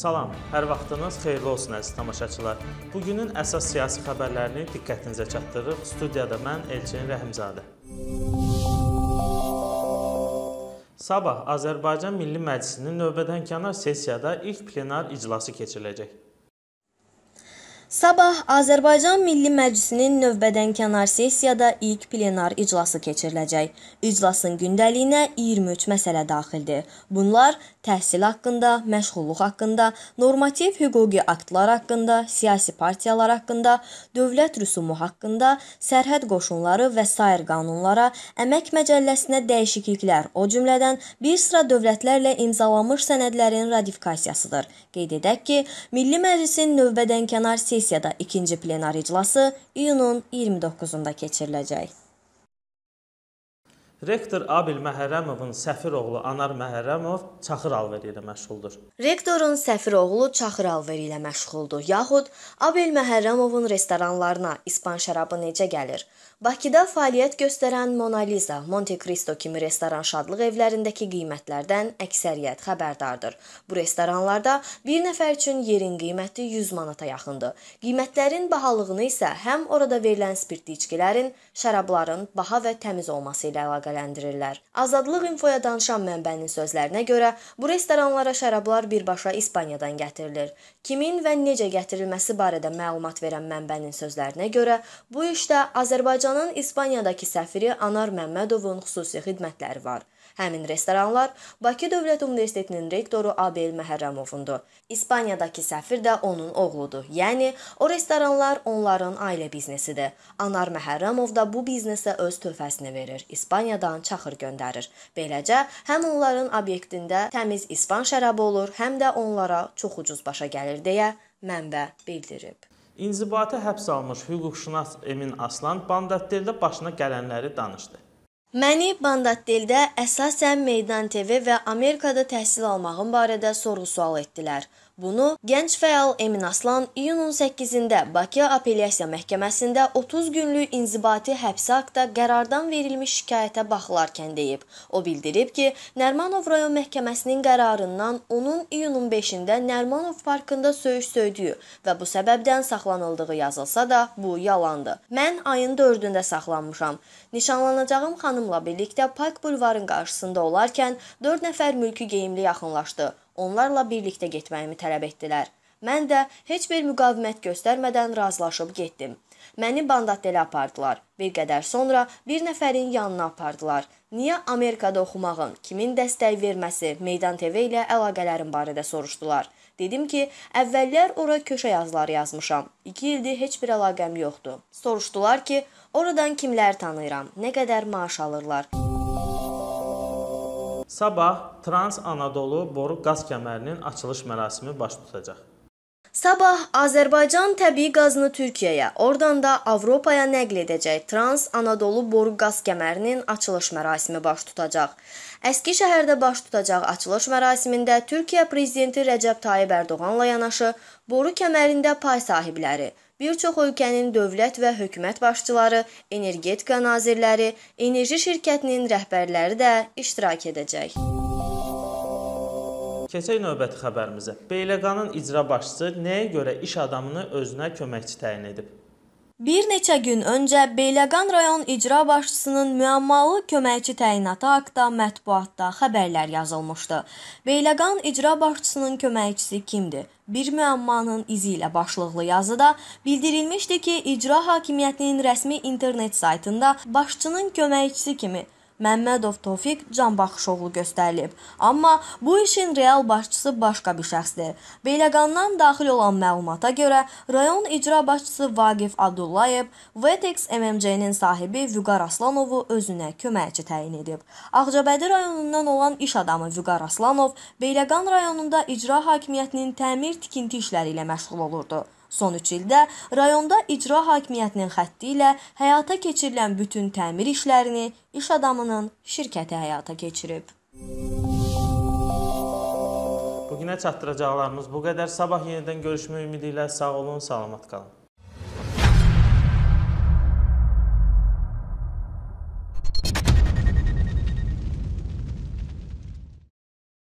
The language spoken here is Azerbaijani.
Salam, hər vaxtınız xeyirli olsun əziz tamaşaçılar. Bugünün əsas siyasi xəbərlərini diqqətinizə çatdırırıq. Studiyada mən Elçin Rəhimzadə. Sabah Azərbaycan Milli Məclisinin növbədənkənar sessiyada ilk plenar iclası keçiriləcək. Sabah Azərbaycan Milli Məclisinin növbədənkənar sessiyada ilk plenar iclası keçiriləcək. İclasın gündəliyinə 23 məsələ daxildir. Bunlar təhsil haqqında, məşğulluq haqqında, normativ hüquqi aktlar haqqında, siyasi partiyalar haqqında, dövlət rüsumu haqqında, sərhəd qoşunları və sair qanunlara, əmək məcəlləsinə dəyişikliklər, o cümlədən bir sıra dövlətlərlə imzalanmış sənədlərin ratifikasiyasıdır. Qeyd edək ki, Milli Məclisin növbədənkənar sessiyası Sessiyada ikinci plenar iclası iyunun 29-da keçiriləcək. Rektor Abil Məhərrəmovun səfir oğlu Anar Məhərrəmov çaxır alveri ilə məşğuldur. Rektorun səfir oğlu çaxır alveri ilə məşğuldur. Yaxud Abil Məhərrəmovun restoranlarına İspan şərabı necə gəlir? Bakıda fəaliyyət göstərən Monaliza, Monte Cristo kimi restoran şadlıq evlərindəki qiymətlərdən əksəriyyət xəbərdardır. Bu restoranlarda bir nəfər üçün yerin qiyməti 100 manata yaxındır. Qiymətlərin bahalığını isə həm orada verilən spirtli içkilərin, şərabların baha və təmiz olması ilə əlaqələndirir əlaqələndirirlər. Azadlıq infoya danışan mənbənin sözlərinə görə, bu restoranlara şərablar birbaşa İspaniyadan gətirilir. Kimin və necə gətirilməsi barədə məlumat verən mənbənin sözlərinə görə, bu işdə Azərbaycanın İspaniyadakı səfiri Anar Məmmədovun xüsusi xidmətləri var. Həmin restoranlar Bakı Dövlət Universitetinin rektoru Abel Məhərrəmovundur. İspaniyadakı səfir də onun oğludur. Yəni o restoranlar onların ailə biznesidir. Anar Məhərrəmov da bu biznesə öz töhfəsini verir. İspaniyadan çaxır göndərir. Beləcə həm onların obyektində təmiz İspan şərabı olur, həm də onlara çox ucuz başa gəlir deyə mənbə bildirib. İnzibata həbs almış hüquqşünas Emin Aslan Bandətdirdə başına gələnləri danışdı. Məni Bandakdeldə əsasən Meydan TV və Amerikada təhsil almağım barədə sorğu-sual etdilər. Bunu gənc fəal Emin Aslan iyunun 8-də Bakı Apellyasiya Məhkəməsində 30 günlük inzibati həbsə haqda qərardan verilmiş şikayətə baxılarkən deyib. O bildirib ki, Nərmanov rayon məhkəməsinin qərarından onun iyunun 5-də Nərmanov parkında söyüş söydüyü və bu səbəbdən saxlanıldığı yazılsa da, bu yalandır. Mən ayın 4-də saxlanmışam. Nişanlanacağım xanımla birlikdə Park bulvarın qarşısında olarkən 4 nəfər mülki geyimli yaxınlaşdı. Onlarla birlikdə getməyimi tələb etdilər. Mən də heç bir müqavimət göstərmədən razılaşıb getdim. Məni Bandatelə apardılar. Bir qədər sonra bir nəfərin yanına apardılar. Niyə Amerikada oxumağın, kimin dəstək verməsi, Meydan TV ilə əlaqələrim barədə soruşdular. Dedim ki, əvvəllər ora köşə yazıları yazmışam. 2 ildir heç bir əlaqəm yoxdur. Soruşdular ki, oradan kimləri tanıyıram, nə qədər maaş alırlar. Sabah Trans Anadolu boru qaz kəmərinin açılış mərasimi baş tutacaq. Sabah Azərbaycan təbii qazını Türkiyəyə, oradan da Avropaya nəql edəcək Trans Anadolu boru qaz kəmərinin açılış mərasimi baş tutacaq. Əski şəhərdə baş tutacaq açılış mərasimində Türkiyə prezidenti Rəcəb Tayyib Ərdoğanla yanaşı boru kəmərində pay sahibləri, bir çox ölkənin dövlət və hökumət başçıları, energetika nazirləri, enerji şirkətinin rəhbərləri də iştirak edəcək. Keçək növbəti xəbərimizə. Beyləqanın icra başçısı nəyə görə iş adamını özünə köməkçi təyin edib? Bir neçə gün öncə Beyləqan rayon icra başçısının müəmmalı köməkçi təyinatı haqqında mətbuatda xəbərlər yazılmışdı. Beyləqan icra başçısının köməkçisi kimdir? Bir müəmmanın izi ilə başlıqlı yazıda bildirilmişdi ki, icra hakimiyyətinin rəsmi internet saytında başçının köməkçisi kimi Məmmədov Tofiq Canbaxşoğlu göstərilib. Amma bu işin real başçısı başqa bir şəxsdir. Beyləqandan daxil olan məlumata görə rayon icra başçısı Vaqif Abdullayev Vetex MMC-nin sahibi Vüqar Aslanovu özünə köməkçi təyin edib. Ağcabədi rayonundan olan iş adamı Vüqar Aslanov Beyləqan rayonunda icra hakimiyyətinin təmir tikinti işləri ilə məşğul olurdu. Son 3 ildə rayonda icra hakimiyyətinin xətti ilə həyata keçirilən bütün təmir işlərini iş adamının şirkəti həyata keçirib. Bugünə çatdıracaqlarımız bu qədər. Sabah yenidən görüşmək ümidi ilə sağ olun, salamat qalın.